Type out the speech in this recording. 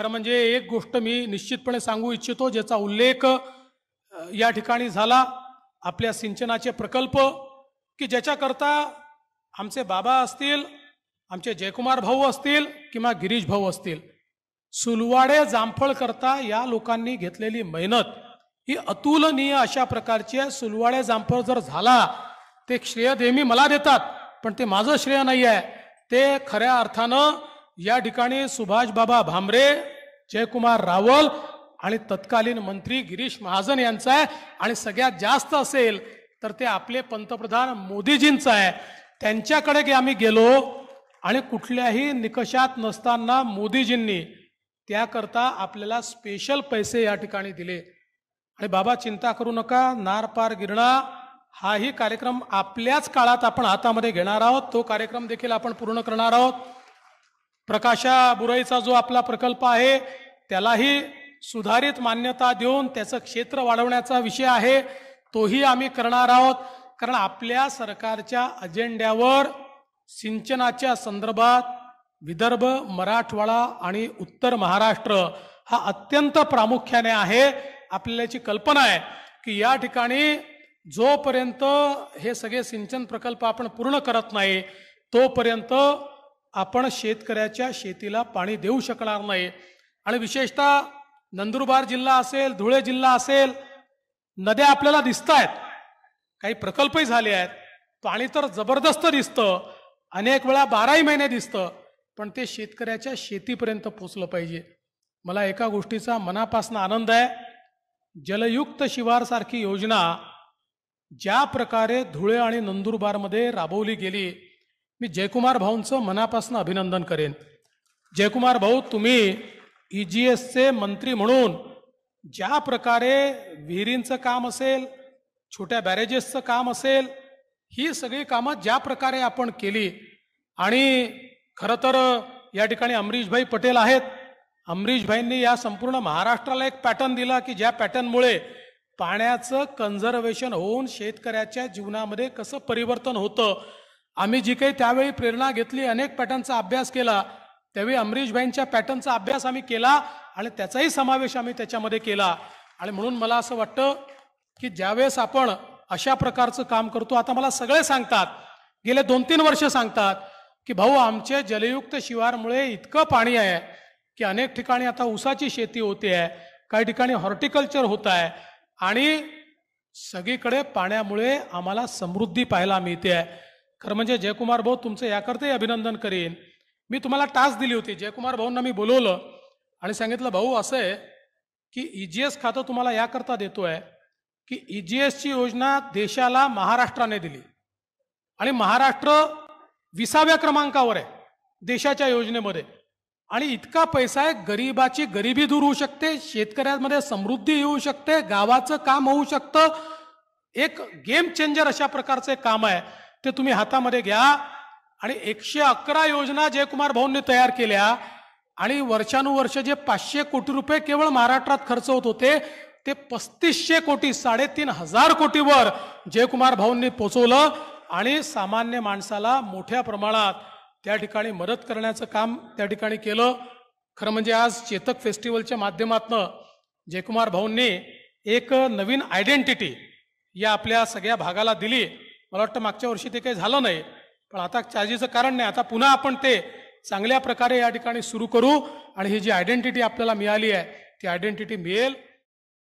खरं म्हणजे एक गोष्ट मी निश्चितपणे सांगू इच्छितो ज्याचा उल्लेख या ठिकाणी झाला आपल्या सिंचनाचे प्रकल्प की ज्याच्याकरता आमचे बाबा असतील आमचे जयकुमार भाऊ असतील किंवा गिरीश भाऊ असतील सुलवाडे जामफळ करता या लोकांनी घेतलेली मेहनत ही अतुलनीय अशा प्रकारची आहे सुलवाडे जामफळ जर झाला ते श्रेय नेहमी मला देतात पण ते माझं श्रेय नाही आहे ते खऱ्या अर्थानं या ठिकाणी सुभाष बाबा भामरे जयकुमार रावल आणि तत्कालीन मंत्री गिरीश महाजन यांचा आहे आणि सगळ्यात जास्त असेल तर ते आपले पंतप्रधान मोदीजींचं आहे त्यांच्याकडे आम्ही गेलो आणि कुठल्याही निकषात नसताना मोदीजींनी त्याकरता आपल्याला स्पेशल पैसे या ठिकाणी दिले आणि बाबा चिंता करू नका नार पार गिरणा हाही कार्यक्रम आपल्याच काळात आपण हातामध्ये घेणार आहोत तो कार्यक्रम देखील आपण पूर्ण करणार आहोत प्रकाशा बुरईचा जो आपला प्रकल्प आहे त्यालाही सुधारित मान्यता देऊन त्याचं क्षेत्र वाढवण्याचा विषय आहे तोही आम्ही करणार आहोत कारण आपल्या सरकारच्या अजेंड्यावर सिंचनाच्या संदर्भात विदर्भ मराठवाडा आणि उत्तर महाराष्ट्र हा अत्यंत प्रामुख्याने आहे आपल्याची कल्पना आहे की या ठिकाणी जोपर्यंत हे सगळे सिंचन प्रकल्प आपण पूर्ण करत नाही तोपर्यंत आपण शेतकऱ्याच्या शेतीला पाणी देऊ शकणार नाही आणि विशेषतः नंदुरबार जिल्हा असेल धुळे जिल्हा असेल नद्या आपल्याला दिसत आहेत काही प्रकल्पही झाले आहेत पाणी तर जबरदस्त दिसतं अनेक वेळा बाराही महिने दिसतं पण ते शेतकऱ्याच्या शेतीपर्यंत पोचलं पाहिजे मला एका गोष्टीचा मनापासून आनंद आहे जलयुक्त शिवारसारखी योजना ज्या प्रकारे धुळे आणि नंदुरबारमध्ये राबवली गेली मी जयकुमार भाऊंचं मनापासून अभिनंदन करेन जयकुमार भाऊ तुम्ही ई e जी एसचे मंत्री म्हणून ज्या प्रकारे विहिरींचं काम असेल छोट्या बॅरेजेसचं काम असेल ही सगळी कामं ज्या प्रकारे आपण केली आणि खरं तर या ठिकाणी अमरीशभाई पटेल आहेत अमरीशभाईंनी या संपूर्ण महाराष्ट्राला एक पॅटर्न दिला की ज्या पॅटर्नमुळे पाण्याचं कन्झर्वेशन होऊन शेतकऱ्याच्या जीवनामध्ये कसं परिवर्तन होतं आम्ही जी काही त्यावेळी प्रेरणा घेतली अनेक पॅटर्नचा अभ्यास केला त्यावेळी अमरीशबाईंच्या पॅटर्नचा अभ्यास आम्ही केला आणि त्याचाही समावेश आम्ही त्याच्यामध्ये केला आणि म्हणून मला असं वाटतं की ज्यावेळेस आपण अशा प्रकारचं काम करतो आता मला सगळे सांगतात गेले दोन तीन वर्ष सांगतात की भाऊ आमचे जलयुक्त शिवारमुळे इतकं पाणी आहे की अनेक ठिकाणी आता ऊसाची शेती होते आहे काही ठिकाणी हॉर्टिकल्चर होत आहे आणि सगळीकडे पाण्यामुळे आम्हाला समृद्धी पाहायला मिळते आहे खरं म्हणजे जयकुमार भाऊ तुमचं याकरताही अभिनंदन करेन मी तुम्हाला टास्क दिली होती जयकुमार भाऊंना मी बोलवलं आणि सांगितलं भाऊ असं आहे की ई जी एस खातं तुम्हाला याकरता देतो आहे की ई e जी एसची योजना देशाला महाराष्ट्राने दिली आणि महाराष्ट्र विसाव्या क्रमांकावर आहे देशाच्या योजनेमध्ये आणि इतका पैसा आहे गरिबाची गरिबी दूर होऊ शकते शेतकऱ्यांमध्ये समृद्धी येऊ शकते गावाचं काम होऊ शकतं एक गेम चेंजर अशा प्रकारचे काम आहे ते तुम्ही हातामध्ये घ्या आणि एकशे अकरा योजना जयकुमार भाऊंनी तयार केल्या आणि वर्षानुवर्ष जे पाचशे कोटी रुपये केवळ महाराष्ट्रात खर्च होत होते ते पस्तीसशे कोटी साडेतीन हजार कोटीवर जयकुमार भाऊंनी पोचवलं आणि सामान्य माणसाला मोठ्या प्रमाणात त्या ठिकाणी मदत करण्याचं काम त्या ठिकाणी केलं खरं म्हणजे आज चेतक फेस्टिवलच्या माध्यमातनं जयकुमार भाऊंनी एक नवीन आयडेंटिटी या आपल्या सगळ्या भागाला दिली मला वाटतं मागच्या वर्षी ते काही झालं नाही पण आता चार्जेचं कारण नाही आता पुन्हा आपण ते चांगल्या प्रकारे या ठिकाणी सुरू करू आणि ही जी आयडेंटिटी आपल्याला मिळाली आहे ती आयडेंटिटी मिळेल